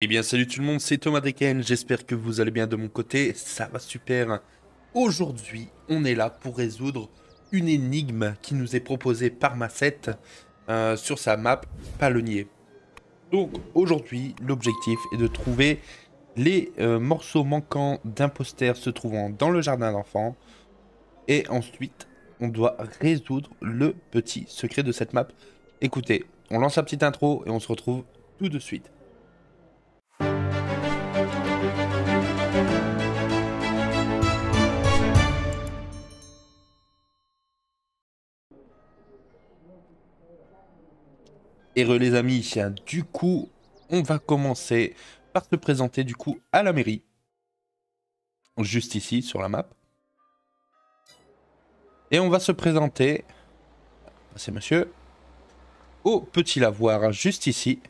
Eh bien salut tout le monde, c'est Thomas Deken, j'espère que vous allez bien de mon côté, ça va super. Aujourd'hui, on est là pour résoudre une énigme qui nous est proposée par Massette euh, sur sa map Palonnier. Donc aujourd'hui, l'objectif est de trouver les euh, morceaux manquants d'imposteurs se trouvant dans le jardin d'enfants. Et ensuite, on doit résoudre le petit secret de cette map. Écoutez, on lance la petite intro et on se retrouve tout de suite. les amis, du coup, on va commencer par se présenter du coup à la mairie. Juste ici sur la map. Et on va se présenter, c'est monsieur, au petit lavoir hein, juste ici,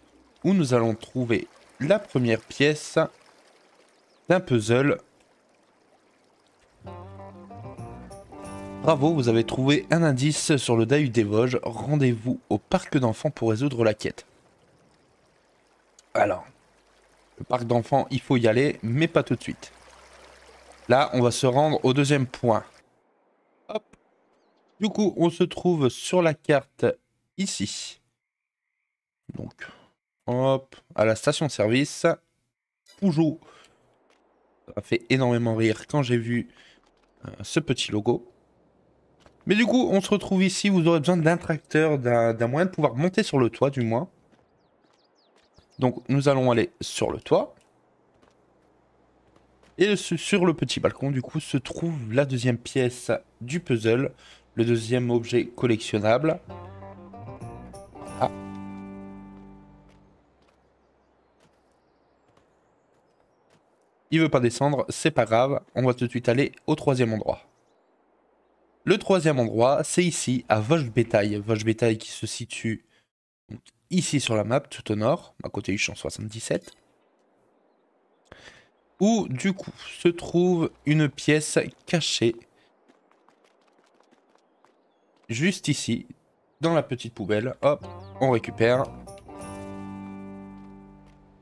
où nous allons trouver la première pièce d'un puzzle Bravo, vous avez trouvé un indice sur le Daïu des Vosges. Rendez-vous au parc d'enfants pour résoudre la quête. Alors, le parc d'enfants, il faut y aller, mais pas tout de suite. Là, on va se rendre au deuxième point. Hop. Du coup, on se trouve sur la carte ici. Donc, hop, à la station-service. Poujou. Ça m'a fait énormément rire quand j'ai vu euh, ce petit logo. Mais du coup, on se retrouve ici. Vous aurez besoin d'un tracteur, d'un moyen de pouvoir monter sur le toit, du moins. Donc, nous allons aller sur le toit. Et sur le petit balcon, du coup, se trouve la deuxième pièce du puzzle, le deuxième objet collectionnable. Ah. Il veut pas descendre, c'est pas grave, on va tout de suite aller au troisième endroit. Le troisième endroit, c'est ici, à Vosges-Bétail. Vosges-Bétail qui se situe ici sur la map, tout au nord, à côté du champ 77. Où, du coup, se trouve une pièce cachée. Juste ici, dans la petite poubelle. Hop, on récupère.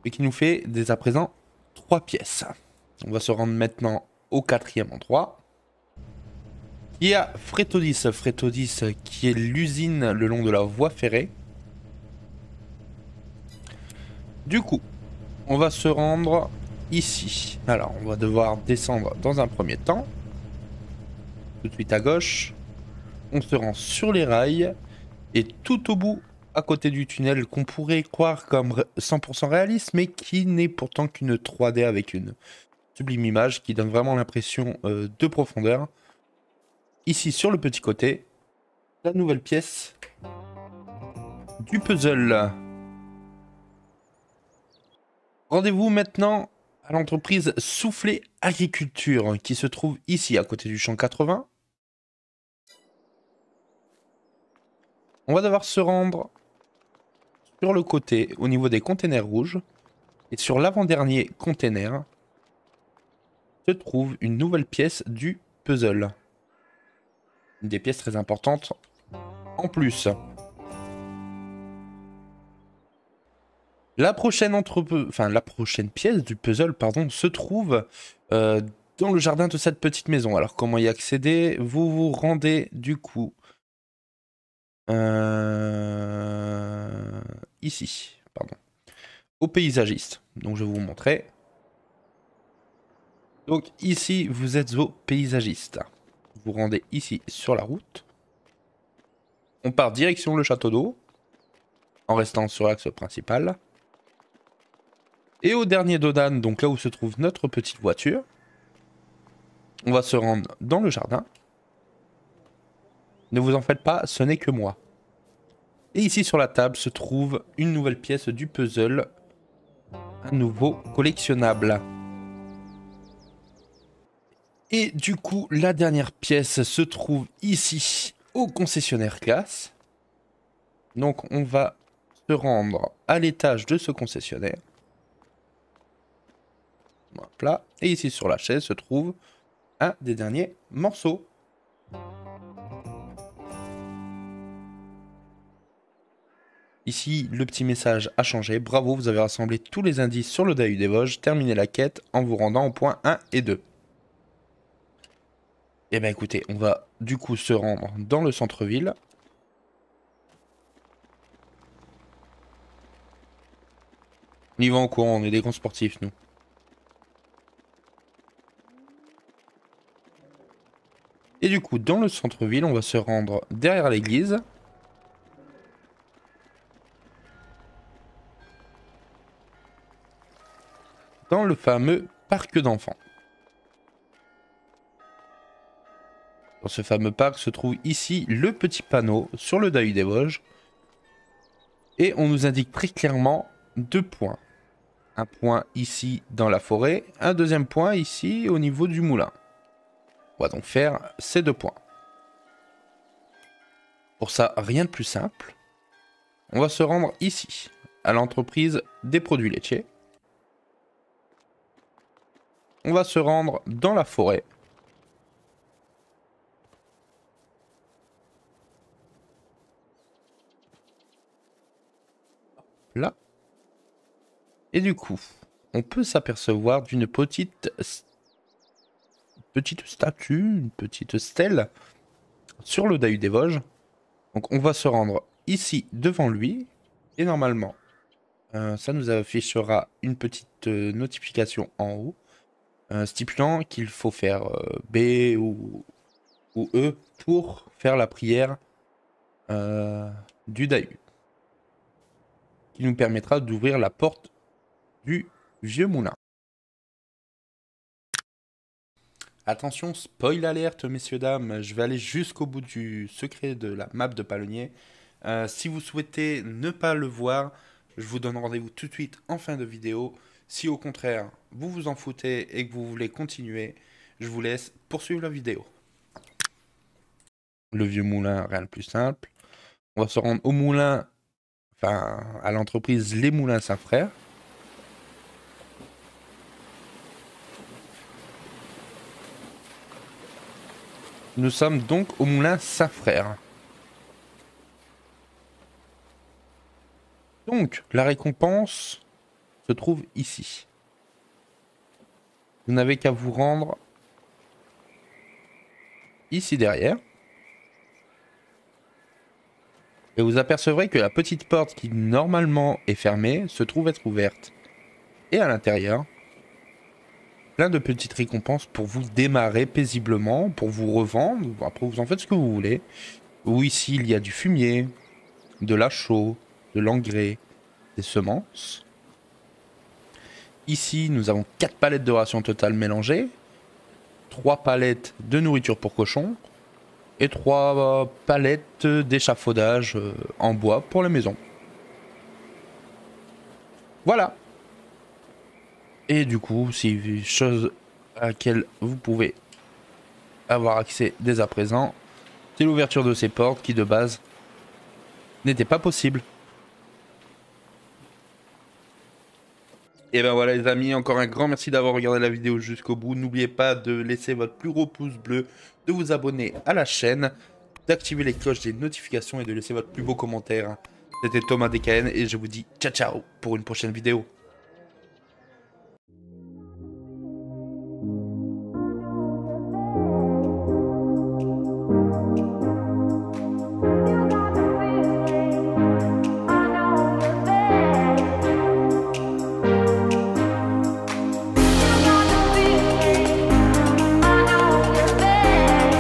Et qui nous fait, dès à présent, trois pièces. On va se rendre maintenant au quatrième endroit. Il y a Fretodis, Fretodis qui est l'usine le long de la voie ferrée. Du coup, on va se rendre ici. Alors, on va devoir descendre dans un premier temps. Tout de suite à gauche. On se rend sur les rails. Et tout au bout, à côté du tunnel, qu'on pourrait croire comme 100% réaliste, mais qui n'est pourtant qu'une 3D avec une sublime image qui donne vraiment l'impression euh, de profondeur ici sur le petit côté, la nouvelle pièce du puzzle. Rendez-vous maintenant à l'entreprise Soufflé Agriculture qui se trouve ici à côté du champ 80. On va devoir se rendre sur le côté au niveau des containers rouges et sur l'avant-dernier container se trouve une nouvelle pièce du puzzle des pièces très importantes en plus. La prochaine, enfin, la prochaine pièce du puzzle pardon, se trouve euh, dans le jardin de cette petite maison. Alors comment y accéder Vous vous rendez du coup euh, ici, pardon, au paysagiste. Donc je vais vous montrer. Donc ici, vous êtes au paysagiste vous rendez ici sur la route. On part direction le château d'eau, en restant sur l'axe principal. Et au dernier dodan, donc là où se trouve notre petite voiture, on va se rendre dans le jardin. Ne vous en faites pas, ce n'est que moi. Et ici sur la table se trouve une nouvelle pièce du puzzle, un nouveau collectionnable. Et du coup, la dernière pièce se trouve ici, au concessionnaire classe. Donc on va se rendre à l'étage de ce concessionnaire. Et ici sur la chaise se trouve un des derniers morceaux. Ici, le petit message a changé. Bravo, vous avez rassemblé tous les indices sur le Dahu des Vosges. Terminez la quête en vous rendant au point 1 et 2. Eh ben écoutez, on va du coup se rendre dans le centre-ville. On y va en courant, on est des grands sportifs nous. Et du coup, dans le centre-ville, on va se rendre derrière l'église. Dans le fameux parc d'enfants. Dans ce fameux parc se trouve ici le petit panneau sur le Dahu des Vosges. Et on nous indique très clairement deux points. Un point ici dans la forêt, un deuxième point ici au niveau du moulin. On va donc faire ces deux points. Pour ça, rien de plus simple. On va se rendre ici, à l'entreprise des produits laitiers. On va se rendre dans la forêt. là. Et du coup, on peut s'apercevoir d'une petite, petite statue, une petite stèle sur le Dahu des Vosges. Donc on va se rendre ici devant lui. Et normalement, euh, ça nous affichera une petite euh, notification en haut. Euh, stipulant qu'il faut faire B ou, ou, E pour faire la prière du Dahu qui nous permettra d'ouvrir la porte du vieux moulin. Attention, spoil alerte, messieurs, dames, je vais aller jusqu'au bout du secret de la map de Palonnier. Euh, si vous souhaitez ne pas le voir, je vous donne rendez-vous tout de suite en fin de vidéo. Si au contraire, vous vous en foutez et que vous voulez continuer, je vous laisse poursuivre la vidéo. Le vieux moulin, rien de plus simple. On va se rendre au moulin enfin, à l'entreprise Les Moulins Saint-Frère. Nous sommes donc au Moulin Saint-Frère. Donc, la récompense se trouve ici. Vous n'avez qu'à vous rendre ici derrière. et vous apercevrez que la petite porte qui normalement est fermée se trouve être ouverte. Et à l'intérieur, plein de petites récompenses pour vous démarrer paisiblement, pour vous revendre. Après, vous en faites ce que vous voulez. Ou ici, il y a du fumier, de la chaux, de l'engrais, des semences. Ici, nous avons 4 palettes de rations totales mélangées, 3 palettes de nourriture pour cochons et trois euh, palettes d'échafaudage euh, en bois pour la maison. Voilà. Et du coup, si chose à laquelle vous pouvez avoir accès dès à présent, c'est l'ouverture de ces portes qui de base n'était pas possible. Et ben voilà les amis, encore un grand merci d'avoir regardé la vidéo jusqu'au bout. N'oubliez pas de laisser votre plus gros pouce bleu, de vous abonner à la chaîne, d'activer les cloches des notifications et de laisser votre plus beau commentaire. C'était Thomas DKN et je vous dis ciao ciao pour une prochaine vidéo.